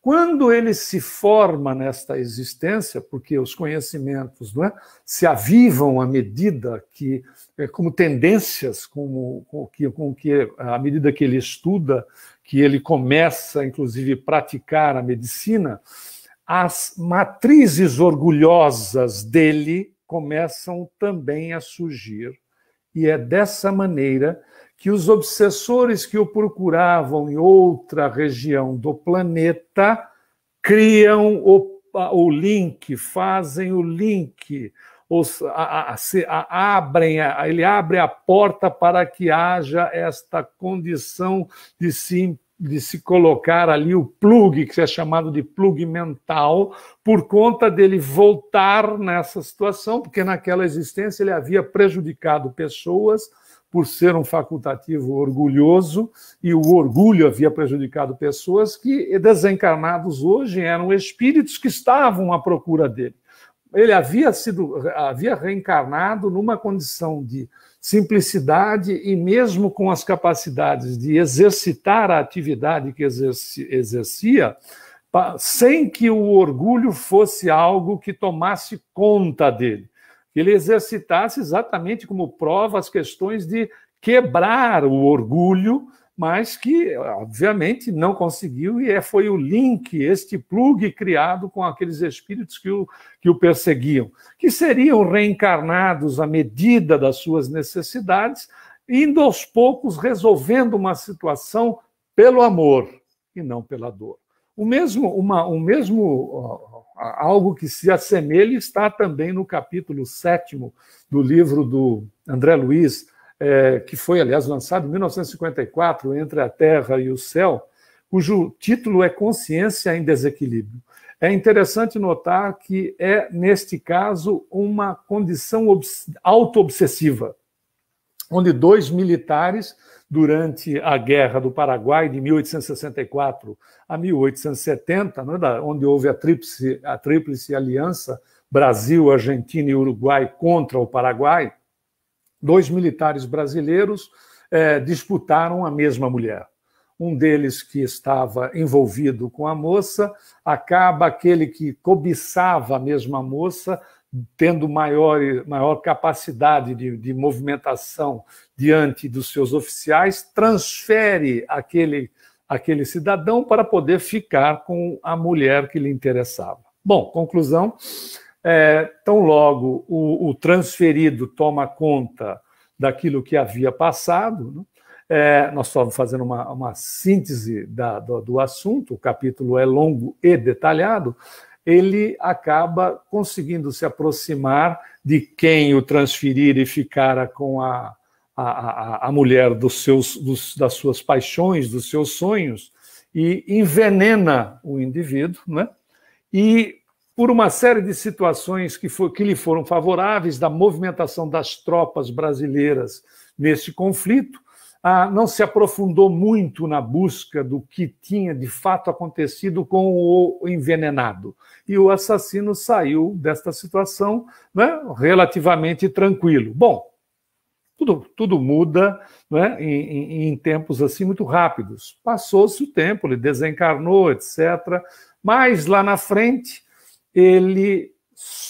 Quando ele se forma nesta existência, porque os conhecimentos é, se avivam à medida que, é, como tendências, como, com que, com que, à medida que ele estuda, que ele começa, inclusive, a praticar a medicina, as matrizes orgulhosas dele começam também a surgir. E é dessa maneira que os obsessores que o procuravam em outra região do planeta criam o, o link, fazem o link, os, a, a, se, a, abrem, a, ele abre a porta para que haja esta condição de se, de se colocar ali o plug, que é chamado de plug mental, por conta dele voltar nessa situação, porque naquela existência ele havia prejudicado pessoas por ser um facultativo orgulhoso, e o orgulho havia prejudicado pessoas que, desencarnados hoje, eram espíritos que estavam à procura dele. Ele havia sido havia reencarnado numa condição de simplicidade e mesmo com as capacidades de exercitar a atividade que exercia, sem que o orgulho fosse algo que tomasse conta dele ele exercitasse exatamente como prova as questões de quebrar o orgulho, mas que, obviamente, não conseguiu, e é, foi o link, este plug criado com aqueles espíritos que o, que o perseguiam, que seriam reencarnados à medida das suas necessidades, indo aos poucos resolvendo uma situação pelo amor e não pela dor. O mesmo, uma, o mesmo algo que se assemelha está também no capítulo 7 do livro do André Luiz, é, que foi, aliás, lançado em 1954, Entre a Terra e o Céu, cujo título é Consciência em Desequilíbrio. É interessante notar que é, neste caso, uma condição auto obsessiva onde dois militares, durante a Guerra do Paraguai, de 1864 a 1870, é onde houve a tríplice, a tríplice aliança Brasil, Argentina e Uruguai contra o Paraguai, dois militares brasileiros eh, disputaram a mesma mulher um deles que estava envolvido com a moça, acaba aquele que cobiçava a mesma moça, tendo maior, maior capacidade de, de movimentação diante dos seus oficiais, transfere aquele, aquele cidadão para poder ficar com a mulher que lhe interessava. Bom, conclusão. É, tão logo o, o transferido toma conta daquilo que havia passado, né? É, nós só fazendo uma, uma síntese da, do, do assunto, o capítulo é longo e detalhado, ele acaba conseguindo se aproximar de quem o transferir e ficara com a, a, a, a mulher dos seus, dos, das suas paixões, dos seus sonhos, e envenena o indivíduo, né? e por uma série de situações que, foi que lhe foram favoráveis, da movimentação das tropas brasileiras nesse conflito, ah, não se aprofundou muito na busca do que tinha de fato acontecido com o envenenado. E o assassino saiu desta situação né, relativamente tranquilo. Bom, tudo, tudo muda né, em, em, em tempos assim muito rápidos. Passou-se o tempo, ele desencarnou, etc. Mas lá na frente, ele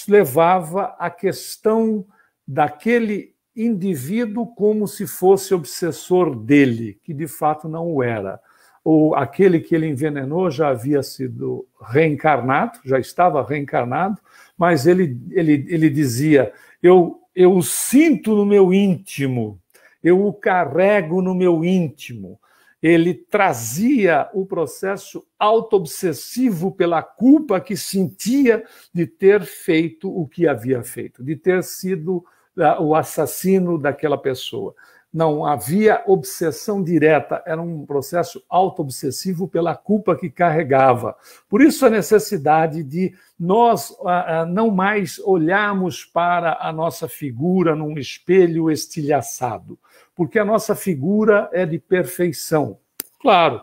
levava a questão daquele indivíduo como se fosse obsessor dele, que de fato não o era. Ou aquele que ele envenenou já havia sido reencarnado, já estava reencarnado, mas ele, ele, ele dizia: eu, eu o sinto no meu íntimo, eu o carrego no meu íntimo. Ele trazia o processo autoobsessivo pela culpa que sentia de ter feito o que havia feito, de ter sido o assassino daquela pessoa. Não havia obsessão direta, era um processo auto-obsessivo pela culpa que carregava. Por isso, a necessidade de nós ah, ah, não mais olharmos para a nossa figura num espelho estilhaçado, porque a nossa figura é de perfeição. Claro,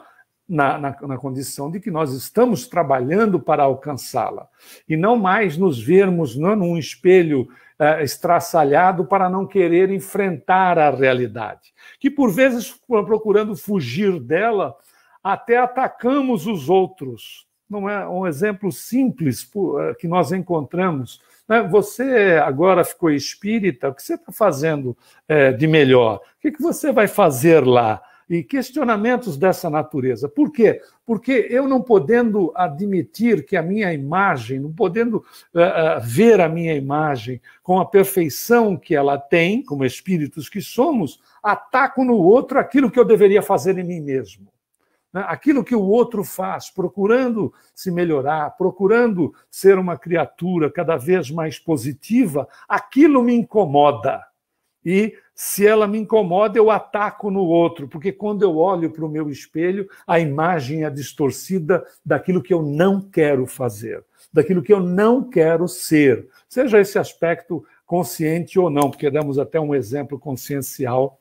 na, na, na, condição de que nós estamos trabalhando para alcançá-la. E não mais nos vermos não, é, num espelho é, estraçalhado para não querer enfrentar a realidade, que por vezes, procurando fugir dela, até atacamos os outros. Não é um exemplo simples é, que nós encontramos. Né? Você agora ficou espírita, o que você está fazendo é, de melhor? O que você vai fazer lá? e questionamentos dessa natureza. Por quê? Porque eu não podendo admitir que a minha imagem, não podendo uh, uh, ver a minha imagem com a perfeição que ela tem, como espíritos que somos, ataco no outro aquilo que eu deveria fazer em mim mesmo. Né? Aquilo que o outro faz, procurando se melhorar, procurando ser uma criatura cada vez mais positiva, aquilo me incomoda e se ela me incomoda, eu ataco no outro, porque quando eu olho para o meu espelho, a imagem é distorcida daquilo que eu não quero fazer, daquilo que eu não quero ser, seja esse aspecto consciente ou não, porque damos até um exemplo consciencial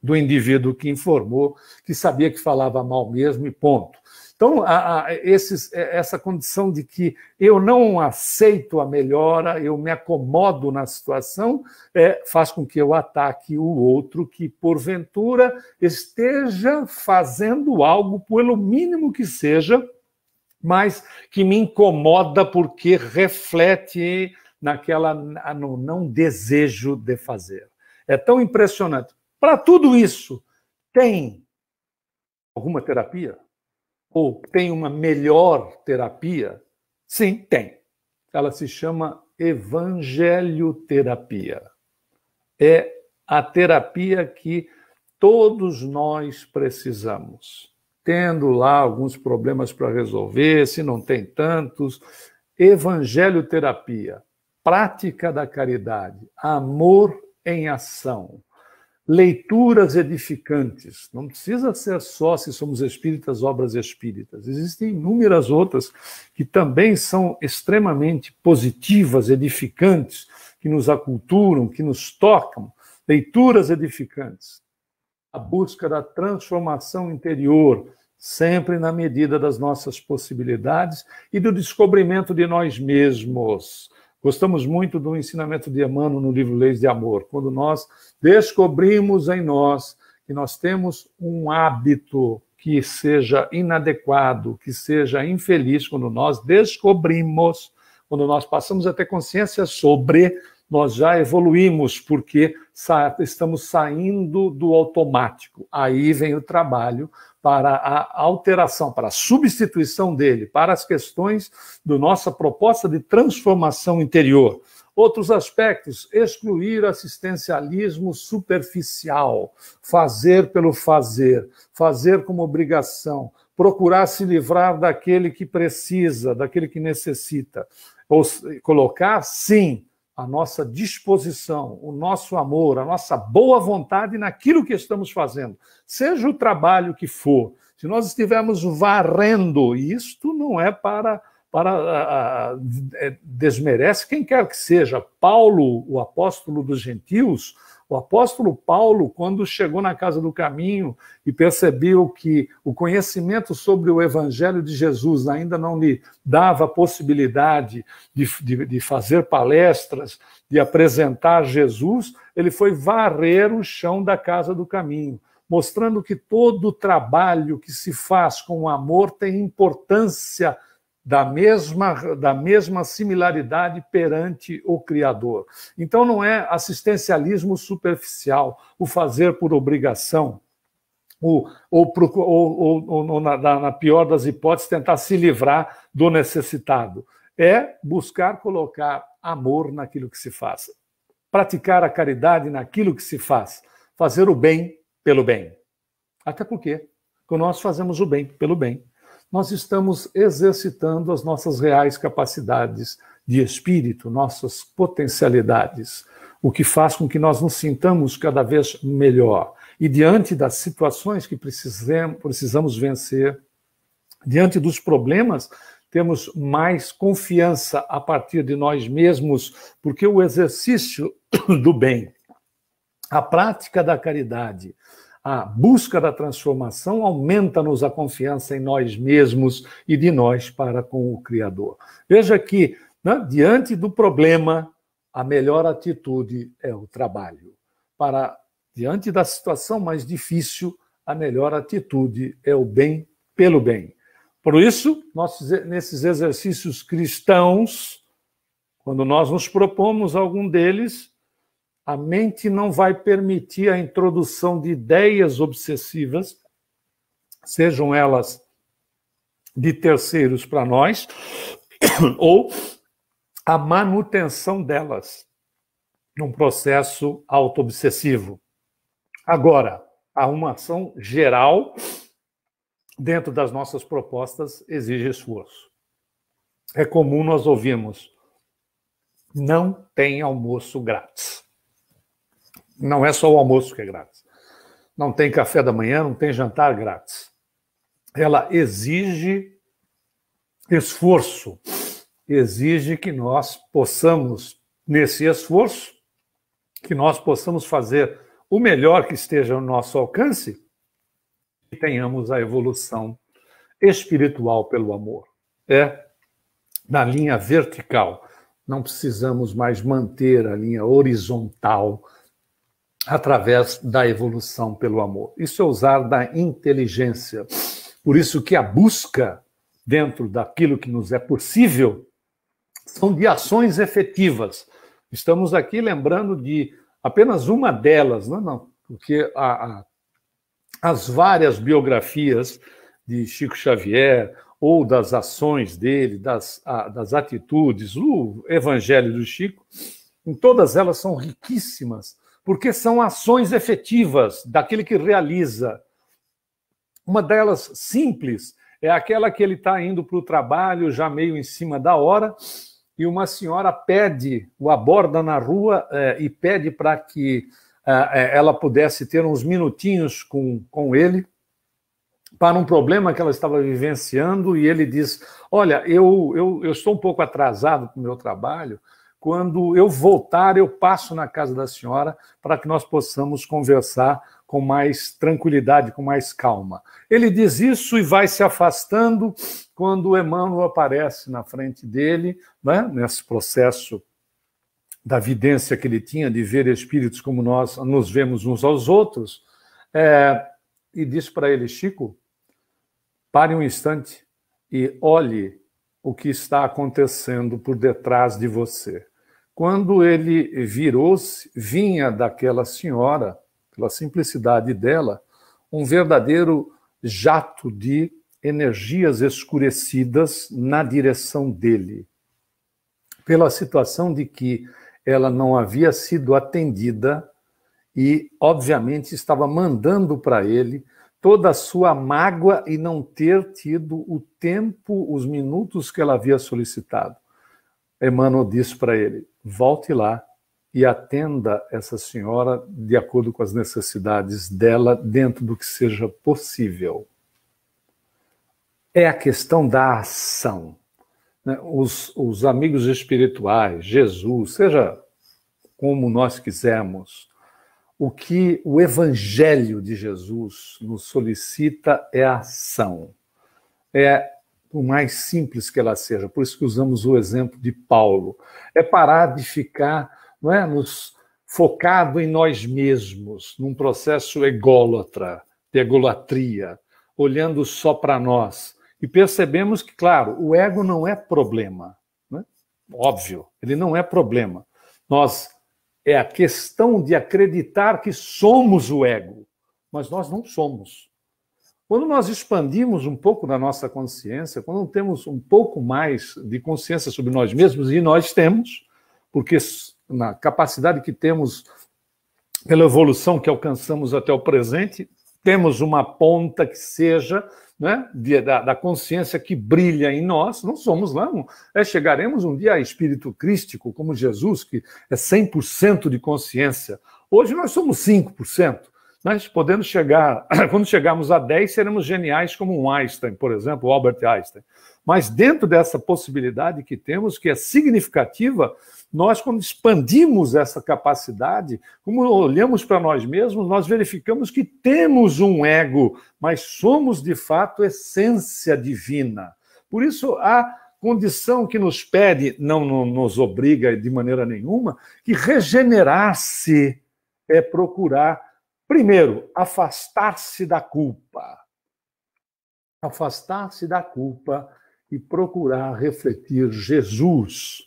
do indivíduo que informou que sabia que falava mal mesmo e ponto. Então, a, a, esses, é, essa condição de que eu não aceito a melhora, eu me acomodo na situação, é, faz com que eu ataque o outro que, porventura, esteja fazendo algo, pelo mínimo que seja, mas que me incomoda porque reflete naquela no não desejo de fazer. É tão impressionante. Para tudo isso, tem alguma terapia? ou tem uma melhor terapia? Sim, tem. Ela se chama evangelioterapia. É a terapia que todos nós precisamos. Tendo lá alguns problemas para resolver, se não tem tantos, evangelioterapia, prática da caridade, amor em ação leituras edificantes. Não precisa ser só, se somos espíritas, obras espíritas. Existem inúmeras outras que também são extremamente positivas, edificantes, que nos aculturam, que nos tocam. Leituras edificantes. A busca da transformação interior, sempre na medida das nossas possibilidades e do descobrimento de nós mesmos. Gostamos muito do ensinamento de Emmanuel no livro Leis de Amor, quando nós descobrimos em nós que nós temos um hábito que seja inadequado, que seja infeliz, quando nós descobrimos, quando nós passamos a ter consciência sobre, nós já evoluímos, porque estamos saindo do automático. Aí vem o trabalho para a alteração, para a substituição dele, para as questões do nossa proposta de transformação interior. Outros aspectos, excluir assistencialismo superficial, fazer pelo fazer, fazer como obrigação, procurar se livrar daquele que precisa, daquele que necessita. Ou colocar, sim, a nossa disposição, o nosso amor, a nossa boa vontade naquilo que estamos fazendo, seja o trabalho que for, se nós estivermos varrendo, e isto não é para para é, desmerece quem quer que seja. Paulo, o apóstolo dos gentios, o apóstolo Paulo, quando chegou na casa do caminho e percebeu que o conhecimento sobre o evangelho de Jesus ainda não lhe dava possibilidade de, de, de fazer palestras, de apresentar Jesus, ele foi varrer o chão da casa do caminho mostrando que todo trabalho que se faz com amor tem importância da mesma, da mesma similaridade perante o Criador. Então, não é assistencialismo superficial, o fazer por obrigação, ou, ou, ou, ou na, na pior das hipóteses, tentar se livrar do necessitado. É buscar colocar amor naquilo que se faz, praticar a caridade naquilo que se faz, fazer o bem pelo bem. Até porque, nós fazemos o bem pelo bem, nós estamos exercitando as nossas reais capacidades de espírito, nossas potencialidades, o que faz com que nós nos sintamos cada vez melhor. E diante das situações que precisamos vencer, diante dos problemas, temos mais confiança a partir de nós mesmos, porque o exercício [coughs] do bem, a prática da caridade, a busca da transformação aumenta-nos a confiança em nós mesmos e de nós para com o Criador. Veja que, né, diante do problema, a melhor atitude é o trabalho. Para diante da situação mais difícil, a melhor atitude é o bem pelo bem. Por isso, nós, nesses exercícios cristãos, quando nós nos propomos algum deles, a mente não vai permitir a introdução de ideias obsessivas, sejam elas de terceiros para nós, [coughs] ou a manutenção delas num processo autoobsessivo. Agora, há uma ação geral dentro das nossas propostas exige esforço. É comum nós ouvirmos: não tem almoço grátis. Não é só o almoço que é grátis. Não tem café da manhã, não tem jantar grátis. Ela exige esforço, exige que nós possamos, nesse esforço, que nós possamos fazer o melhor que esteja ao nosso alcance e tenhamos a evolução espiritual pelo amor. É na linha vertical. Não precisamos mais manter a linha horizontal através da evolução pelo amor. Isso é usar da inteligência. Por isso que a busca dentro daquilo que nos é possível são de ações efetivas. Estamos aqui lembrando de apenas uma delas, não, é não porque a, a, as várias biografias de Chico Xavier ou das ações dele, das, a, das atitudes, o Evangelho do Chico, em todas elas são riquíssimas porque são ações efetivas daquele que realiza. Uma delas simples é aquela que ele está indo para o trabalho já meio em cima da hora e uma senhora pede, o aborda na rua é, e pede para que é, ela pudesse ter uns minutinhos com, com ele para um problema que ela estava vivenciando e ele diz: Olha, eu, eu, eu estou um pouco atrasado com o meu trabalho quando eu voltar, eu passo na casa da senhora para que nós possamos conversar com mais tranquilidade, com mais calma. Ele diz isso e vai se afastando quando Emmanuel aparece na frente dele, né, nesse processo da vidência que ele tinha de ver espíritos como nós nos vemos uns aos outros, é, e diz para ele: Chico, pare um instante e olhe o que está acontecendo por detrás de você. Quando ele virou-se, vinha daquela senhora, pela simplicidade dela, um verdadeiro jato de energias escurecidas na direção dele, pela situação de que ela não havia sido atendida e, obviamente, estava mandando para ele toda a sua mágoa e não ter tido o tempo, os minutos que ela havia solicitado. Emmanuel disse para ele: volte lá e atenda essa senhora de acordo com as necessidades dela, dentro do que seja possível. É a questão da ação. Né? Os, os amigos espirituais, Jesus, seja como nós quisermos, o que o Evangelho de Jesus nos solicita é a ação, é por mais simples que ela seja. Por isso que usamos o exemplo de Paulo. É parar de ficar não é, nos, focado em nós mesmos, num processo ególatra, de egolatria, olhando só para nós. E percebemos que, claro, o ego não é problema. É? Óbvio, ele não é problema. Nós é a questão de acreditar que somos o ego, mas nós não somos. Quando nós expandimos um pouco da nossa consciência, quando temos um pouco mais de consciência sobre nós mesmos, e nós temos, porque na capacidade que temos pela evolução que alcançamos até o presente, temos uma ponta que seja né, de, da, da, consciência que brilha em nós, não somos lá, não, é, chegaremos um dia a espírito crístico, como Jesus, que é 100% de consciência. Hoje nós somos 5%. Nós podemos chegar, [clears throat] quando chegarmos a 10, seremos geniais como um Einstein, por exemplo, Albert Einstein. Mas dentro dessa possibilidade que temos, que é significativa, nós, quando expandimos essa capacidade, como olhamos para nós mesmos, nós verificamos que temos um ego, mas somos de fato essência divina. Por isso, a condição que nos pede, não, não nos obriga de maneira nenhuma, que regenerar-se é procurar Primeiro, afastar-se da culpa. Afastar-se da culpa e procurar refletir Jesus,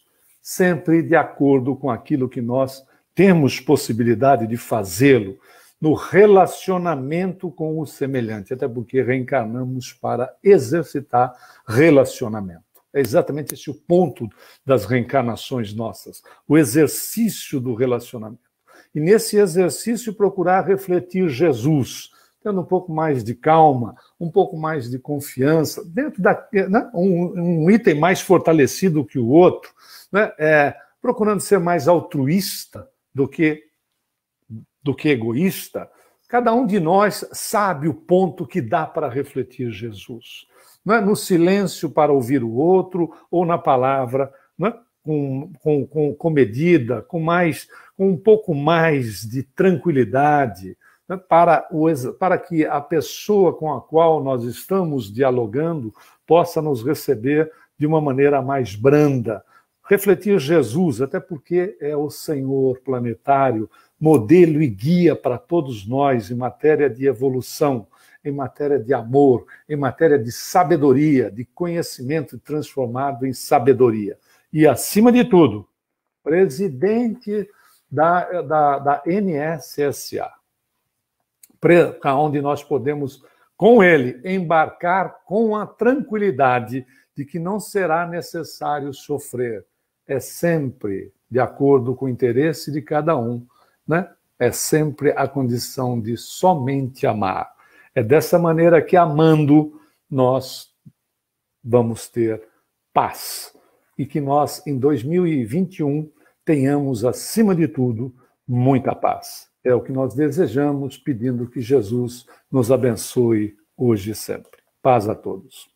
sempre de acordo com aquilo que nós temos possibilidade de fazê-lo no relacionamento com o semelhante, até porque reencarnamos para exercitar relacionamento. É exatamente esse o ponto das reencarnações nossas, o exercício do relacionamento e, nesse exercício, procurar refletir Jesus, tendo um pouco mais de calma, um pouco mais de confiança, dentro da né, um, um, item mais fortalecido que o outro, né, é, procurando ser mais altruísta do que do que egoísta. Cada um de nós sabe o ponto que dá para refletir Jesus, não é no silêncio para ouvir o outro ou na palavra, não é? com, com, com, com medida, com mais com um pouco mais de tranquilidade né, para, o, para que a pessoa com a qual nós estamos dialogando possa nos receber de uma maneira mais branda. Refletir Jesus, até porque é o Senhor planetário, modelo e guia para todos nós em matéria de evolução, em matéria de amor, em matéria de sabedoria, de conhecimento transformado em sabedoria. E, acima de tudo, presidente da, da, da NSSA, para tá, onde nós podemos, com ele, embarcar com a tranquilidade de que não será necessário sofrer. É sempre de acordo com o interesse de cada um, né? É sempre a condição de somente amar. É dessa maneira que, amando, nós vamos ter paz. E que nós, em 2021, tenhamos, acima de tudo, muita paz. É o que nós desejamos, pedindo que Jesus nos abençoe hoje e sempre. Paz a todos.